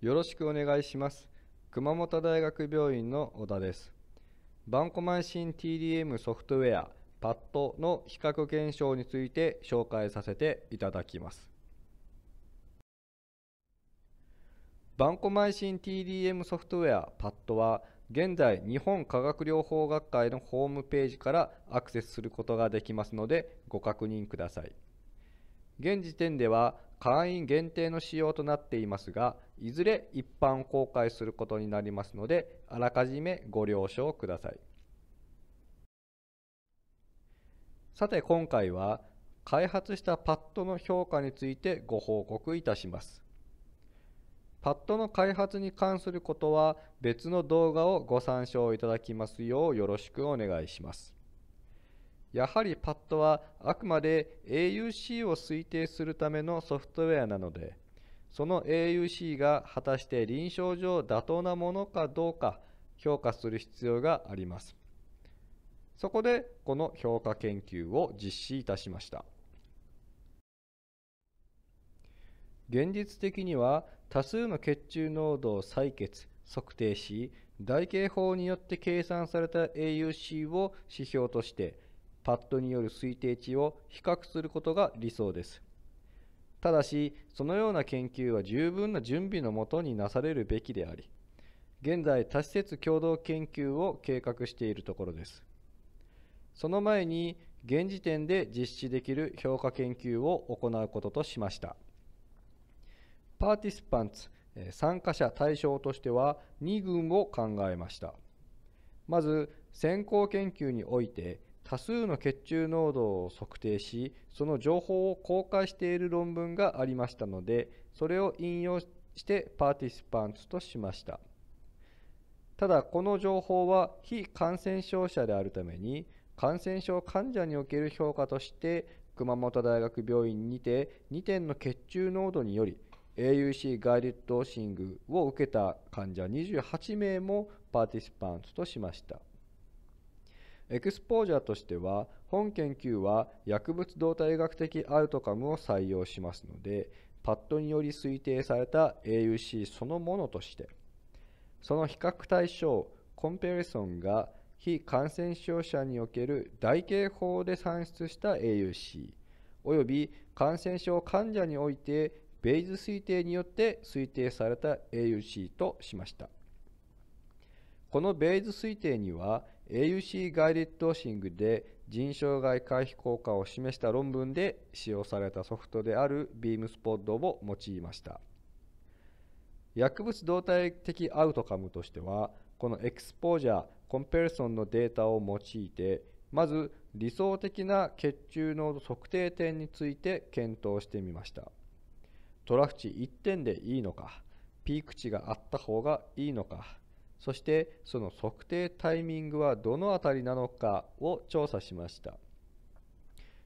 よろしくお願いします。熊本大学病院の小田です。バンコマンシン TDM ソフトウェア p a ドの比較検証について紹介させていただきます。バンコマンシン TDM ソフトウェア p a ドは現在日本科学療法学会のホームページからアクセスすることができますのでご確認ください。現時点では会員限定の仕様となっていますがいずれ一般公開することになりますのであらかじめご了承くださいさて今回は開発したパッドの評価についてご報告いたしますパッドの開発に関することは別の動画をご参照いただきますようよろしくお願いしますやはりパッドはあくまで AUC を推定するためのソフトウェアなのでその AUC が果たして臨床上妥当なものかどうか評価する必要がありますそこでこの評価研究を実施いたしました現実的には多数の血中濃度を採血測定し台形法によって計算された AUC を指標としてパッドによる推定値を比較することが理想ですただしそのような研究は十分な準備のもとになされるべきであり現在多施設共同研究を計画しているところですその前に現時点で実施できる評価研究を行うこととしましたパーティスパンツ参加者対象としては2群を考えましたまず先行研究において多数の血中濃度を測定しその情報を公開している論文がありましたのでそれを引用してパーティシパンツとしましたただこの情報は非感染症者であるために感染症患者における評価として熊本大学病院にて2点の血中濃度により AUC ガイデッドーシングを受けた患者28名もパーティシパンツとしましたエクスポージャーとしては本研究は薬物動態学的アウトカムを採用しますのでパッドにより推定された AUC そのものとしてその比較対象コンペリソンが非感染症者における台形法で算出した AUC および感染症患者においてベイズ推定によって推定された AUC としましたこのベイズ推定には AUC ガイデッドシングで腎障害回避効果を示した論文で使用されたソフトであるビームスポッドを用いました薬物動態的アウトカムとしてはこのエクスポージャーコンペルソンのデータを用いてまず理想的な血中濃度測定点について検討してみましたトラフ値1点でいいのかピーク値があった方がいいのかそしてその測定タイミングはどのあたりなのかを調査しました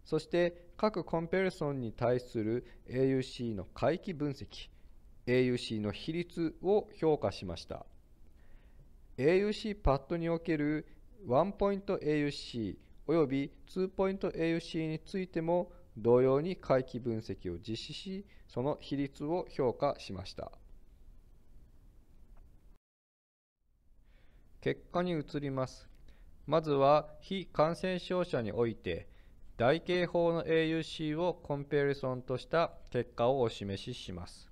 そして各コンペルソンに対する AUC の回帰分析 AUC の比率を評価しました AUC パッドにおける1ポイント AUC および2ポイント AUC についても同様に回帰分析を実施しその比率を評価しました結果に移ります。まずは非感染症者において台形法の AUC をコンペリソンとした結果をお示しします。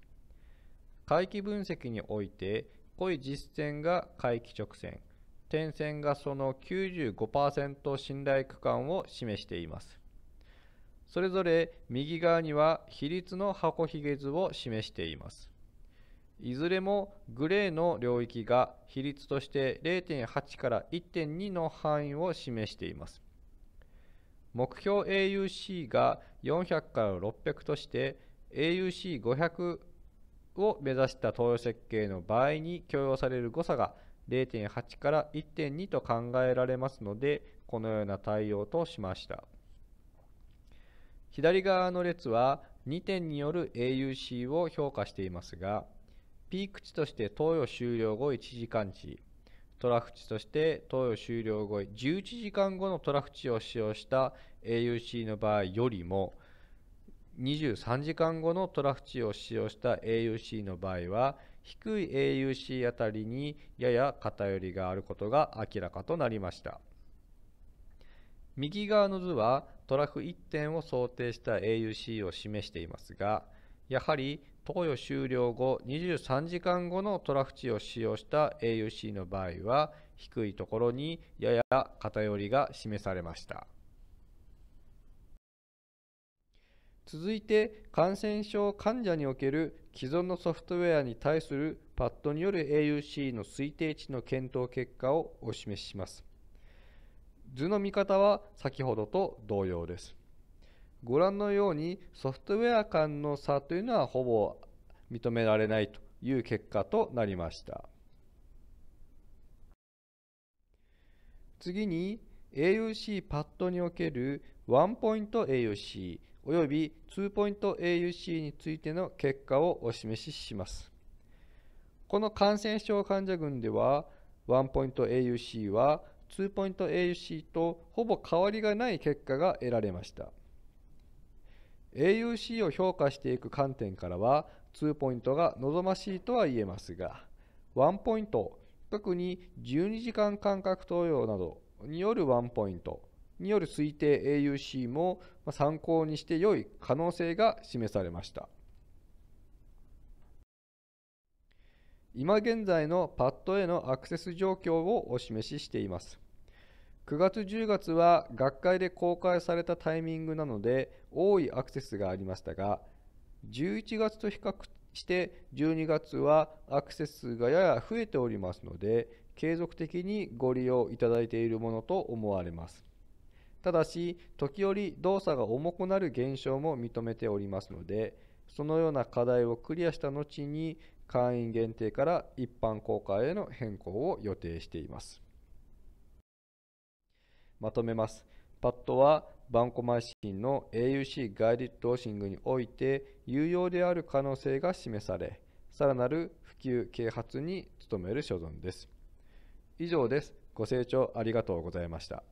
回帰分析において濃い実線が回帰直線点線がその95%信頼区間を示しています。それぞれ右側には比率の箱ひげ図を示しています。いずれもグレーの領域が比率として0.8から1.2の範囲を示しています目標 AUC が400から600として AUC500 を目指した投与設計の場合に許容される誤差が0.8から1.2と考えられますのでこのような対応としました左側の列は2点による AUC を評価していますがピーク値として投与終了後1時間値、トラフ値として投与終了後11時間後のトラフ値を使用した AUC の場合よりも23時間後のトラフ値を使用した AUC の場合は低い AUC あたりにやや偏りがあることが明らかとなりました右側の図はトラフ1点を想定した AUC を示していますがやはり投与終了後23時間後のトラフ値を使用した AUC の場合は低いところにやや偏りが示されました続いて感染症患者における既存のソフトウェアに対するパッドによる AUC の推定値の検討結果をお示しします図の見方は先ほどと同様ですご覧のようにソフトウェア間の差というのはほぼ認められないという結果となりました次に AUC パッドにおける1ポイント AUC および2ポイント AUC についての結果をお示ししますこの感染症患者群では1ポイント AUC は2ポイント AUC とほぼ変わりがない結果が得られました AUC を評価していく観点からは2ポイントが望ましいとは言えますが1ポイント特に12時間間隔投与などによる1ポイントによる推定 AUC も参考にして良い可能性が示されました今現在のパッドへのアクセス状況をお示ししています9月10月は学会で公開されたタイミングなので多いアクセスがありましたが11月と比較して12月はアクセス数がやや増えておりますので継続的にご利用いただいているものと思われますただし時折動作が重くなる現象も認めておりますのでそのような課題をクリアした後に会員限定から一般公開への変更を予定しています。まとめます。PAD はバンコマシンの AUC ガイリッドーシングにおいて有用である可能性が示され、さらなる普及啓発に努める所存です。以上です。ご清聴ありがとうございました。